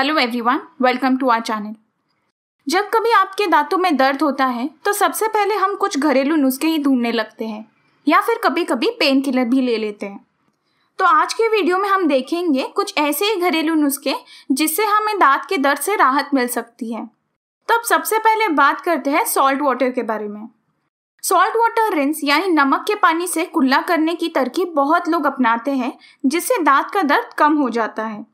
hello everyone welcome to our channel जब कभी आपके दांतों में दर्द होता है तो सबसे पहले हम कुछ घरेलू नुस्खे ही ढूंढने लगते हैं या फिर कभी कभी पेन किलर भी ले लेते हैं तो आज के वीडियो में हम देखेंगे कुछ ऐसे ही घरेलू नुस्खे जिससे हमें दांत के दर्द से राहत मिल सकती है तो अब सबसे पहले बात करते हैं सॉल्ट वाटर के बारे में सॉल्ट वाटर रिंस यानी नमक के पानी से कुल्ला करने की तरकीब बहुत लोग अपनाते हैं जिससे दांत का दर्द कम हो जाता है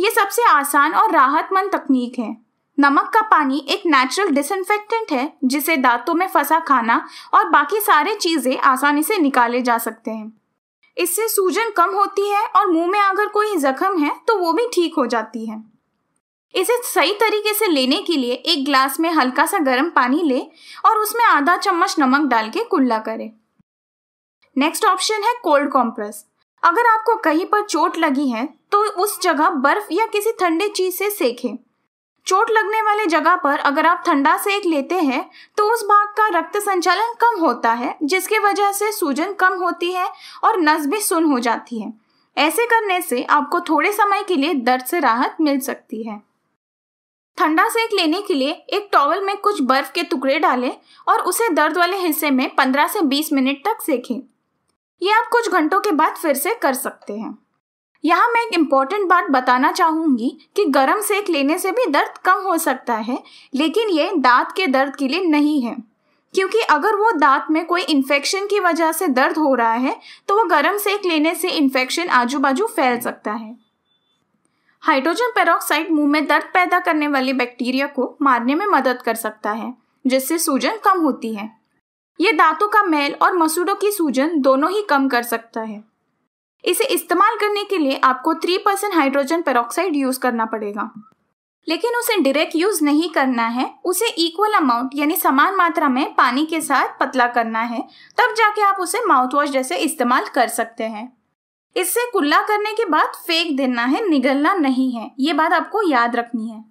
ये सबसे आसान और राहतमंद तकनीक है नमक का पानी एक नेचुरल डिसइंफेक्टेंट है जिसे दांतों में फंसा खाना और बाकी सारे चीजें आसानी से निकाले जा सकते हैं इससे सूजन कम होती है और मुंह में अगर कोई जख्म है तो वो भी ठीक हो जाती है इसे सही तरीके से लेने के लिए एक ग्लास में हल्का सा गर्म पानी ले और उसमें आधा चम्मच नमक डाल के कुल्ला करें नेक्स्ट ऑप्शन है कोल्ड कॉम्प्रेस अगर आपको कहीं पर चोट लगी है तो उस जगह बर्फ या किसी ठंडे चीज से सेकें चोट लगने वाले जगह पर अगर आप ठंडा सेक लेते हैं तो उस भाग का रक्त संचालन कम होता है जिसके वजह से सूजन कम होती है और नस भी सुन हो जाती है ऐसे करने से आपको थोड़े समय के लिए दर्द से राहत मिल सकती है ठंडा सेक लेने के लिए एक टॉवल में कुछ बर्फ के टुकड़े डालें और उसे दर्द वाले हिस्से में 15 से 20 मिनट तक सेकें यह आप कुछ घंटों के बाद फिर से कर सकते हैं यहाँ मैं एक इम्पॉर्टेंट बात बताना चाहूँगी कि गर्म सेक लेने से भी दर्द कम हो सकता है लेकिन ये दांत के दर्द के लिए नहीं है क्योंकि अगर वो दांत में कोई इन्फेक्शन की वजह से दर्द हो रहा है तो वो गर्म सेक लेने से इन्फेक्शन आजू बाजू फैल सकता है हाइड्रोजन पेरोक्साइड मुंह में दर्द पैदा करने वाले बैक्टीरिया को मारने में मदद कर सकता है जिससे सूजन कम होती है ये दांतों का मैल और मसूड़ों की सूजन दोनों ही कम कर सकता है इसे इस्तेमाल करने के लिए आपको three percent hydrogen peroxide use करना पड़ेगा लेकिन उसे डायरेक्ट यूज नहीं करना है उसे इक्वल अमाउंट यानी समान मात्रा में पानी के साथ पतला करना है तब जाके आप उसे माउथ वॉश जैसे इस्तेमाल कर सकते हैं इससे कुल्ला करने के बाद फेंक देना है निगलना नहीं है ये बात आपको याद रखनी है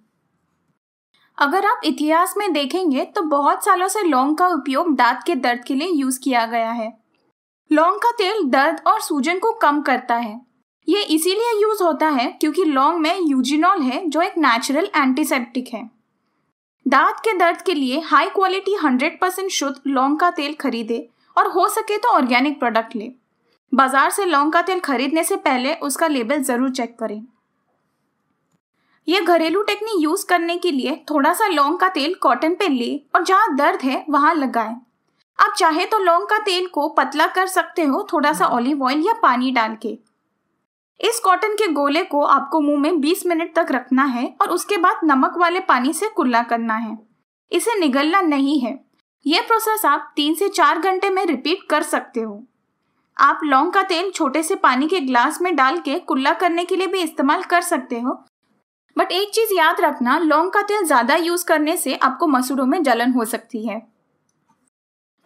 अगर आप इतिहास में देखेंगे तो बहुत सालों से लौंग का उपयोग दांत के दर्द के लिए यूज किया गया है लौंग का तेल दर्द और सूजन को कम करता है ये इसीलिए यूज होता है क्योंकि लौंग में यूजिनॉल है जो एक नेचुरल एंटीसेप्टिक है दांत के दर्द के लिए हाई क्वालिटी 100% शुद्ध लौंग का तेल खरीदे और हो सके तो ऑर्गेनिक प्रोडक्ट ले बाजार से लौंग का तेल खरीदने से पहले उसका लेबल जरूर चेक करें यह घरेलू टेक्निक यूज करने के लिए थोड़ा सा लौंग का तेल कॉटन पे ले और जहाँ दर्द है वहां लगाएं आप चाहे तो लौंग का तेल को पतला कर सकते हो थोड़ा सा ऑलिव ऑयल या पानी डाल के इस कॉटन के गोले को आपको मुंह में 20 मिनट तक रखना है और उसके बाद नमक वाले पानी से कुल्ला करना है इसे निगलना नहीं है यह प्रोसेस आप तीन से चार घंटे में रिपीट कर सकते हो आप लौंग का तेल छोटे से पानी के ग्लास में डाल के कुल्ला करने के लिए भी इस्तेमाल कर सकते हो बट एक चीज याद रखना लौंग का तेल ज्यादा यूज करने से आपको मसूरों में जलन हो सकती है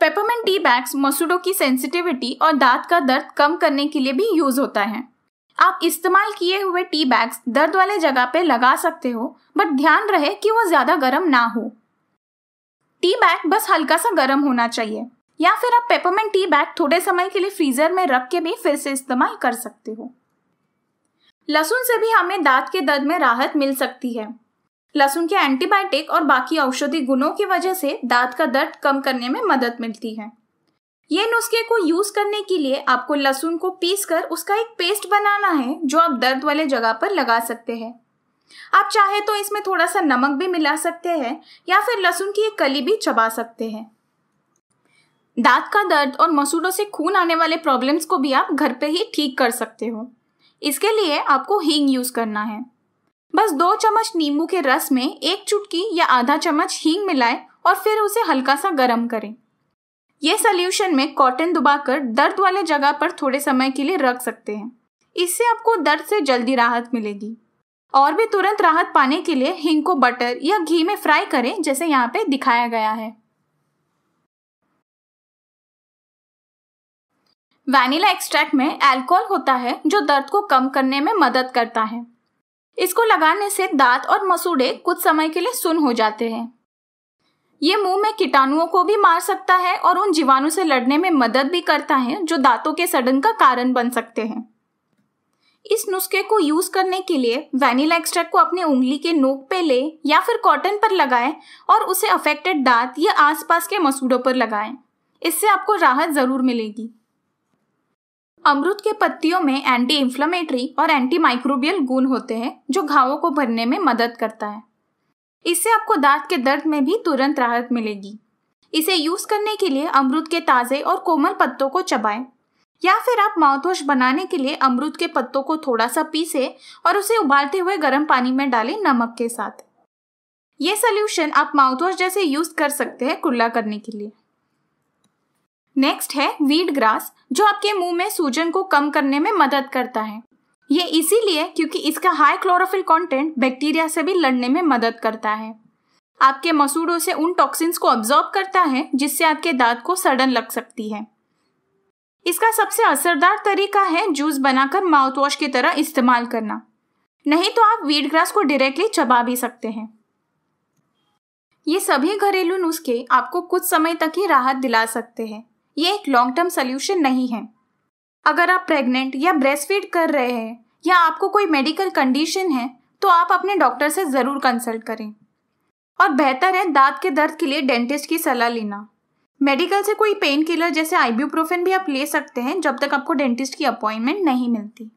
पेपरमेंट टी बैग्स मसूड़ों की सेंसिटिविटी और दांत का दर्द कम करने के लिए भी यूज होता है आप इस्तेमाल किए हुए टी बैग्स दर्द वाले जगह पे लगा सकते हो बट ध्यान रहे कि वो ज्यादा गर्म ना हो टी बैग बस हल्का सा गर्म होना चाहिए या फिर आप पेपरमेंट टी बैग थोड़े समय के लिए फ्रीजर में रख के भी फिर से इस्तेमाल कर सकते हो लहसुन से भी हमें दांत के दर्द में राहत मिल सकती है लहसुन के एंटीबायोटिक और बाकी औषधि गुणों की वजह से दांत का दर्द कम करने में मदद मिलती है ये नुस्खे को यूज करने के लिए आपको लहसुन को पीस कर उसका एक पेस्ट बनाना है जो आप दर्द वाले जगह पर लगा सकते हैं आप चाहे तो इसमें थोड़ा सा नमक भी मिला सकते हैं या फिर लहसुन की एक कली भी चबा सकते हैं दांत का दर्द और मसूड़ों से खून आने वाले प्रॉब्लम्स को भी आप घर पे ही ठीक कर सकते हो इसके लिए आपको हींग यूज करना है बस दो चम्मच नींबू के रस में एक चुटकी या आधा चम्मच हींग मिलाएं और फिर उसे हल्का सा गर्म करें यह सल्यूशन में कॉटन दुबाकर दर्द वाले जगह पर थोड़े समय के लिए रख सकते हैं इससे आपको दर्द से जल्दी राहत मिलेगी और भी तुरंत राहत पाने के लिए हिंग को बटर या घी में फ्राई करें जैसे यहाँ पे दिखाया गया है वैनिला एक्सट्रैक्ट में अल्कोहल होता है जो दर्द को कम करने में मदद करता है इसको लगाने से दांत और मसूड़े कुछ समय के लिए सुन हो जाते हैं ये मुंह में कीटाणुओं को भी मार सकता है और उन जीवाणु से लड़ने में मदद भी करता है जो दांतों के सड़न का कारण बन सकते हैं इस नुस्खे को यूज करने के लिए वैनिला एक्सट्रैक्ट को अपनी उंगली के नोक पे ले या फिर कॉटन पर लगाएं और उसे अफेक्टेड दांत या आसपास के मसूड़ों पर लगाएं इससे आपको राहत जरूर मिलेगी अमरुद के पत्तियों में एंटी इन्फ्लामेटरी और एंटी माइक्रोबियल गुण होते हैं जो घावों को भरने में मदद करता है इससे आपको दांत के दर्द में भी तुरंत राहत मिलेगी इसे यूज करने के लिए अमरुद के ताज़े और कोमल पत्तों को चबाएं या फिर आप माउथवॉश बनाने के लिए अमरुद के पत्तों को थोड़ा सा पीसे और उसे उबालते हुए गर्म पानी में डालें नमक के साथ ये सोल्यूशन आप माउथवॉश जैसे यूज कर सकते हैं कुल्ला करने के लिए नेक्स्ट है वीड ग्रास जो आपके मुंह में सूजन को कम करने में मदद करता है ये इसीलिए क्योंकि इसका हाई क्लोरोफिल कंटेंट बैक्टीरिया से भी लड़ने में मदद करता है आपके मसूड़ों से उन टॉक्सिन्स को ऑब्जॉर्ब करता है जिससे आपके दांत को सड़न लग सकती है इसका सबसे असरदार तरीका है जूस बनाकर माउथ वॉश की तरह इस्तेमाल करना नहीं तो आप वीड ग्रास को डायरेक्टली चबा भी सकते हैं ये सभी घरेलू नुस्खे आपको कुछ समय तक ही राहत दिला सकते हैं ये एक लॉन्ग टर्म सोल्यूशन नहीं है अगर आप प्रेग्नेंट या ब्रेस्ट फीड कर रहे हैं या आपको कोई मेडिकल कंडीशन है तो आप अपने डॉक्टर से ज़रूर कंसल्ट करें और बेहतर है दांत के दर्द के लिए डेंटिस्ट की सलाह लेना मेडिकल से कोई पेन किलर जैसे आईब्यूप्रोफेन भी आप ले सकते हैं जब तक आपको डेंटिस्ट की अपॉइंटमेंट नहीं मिलती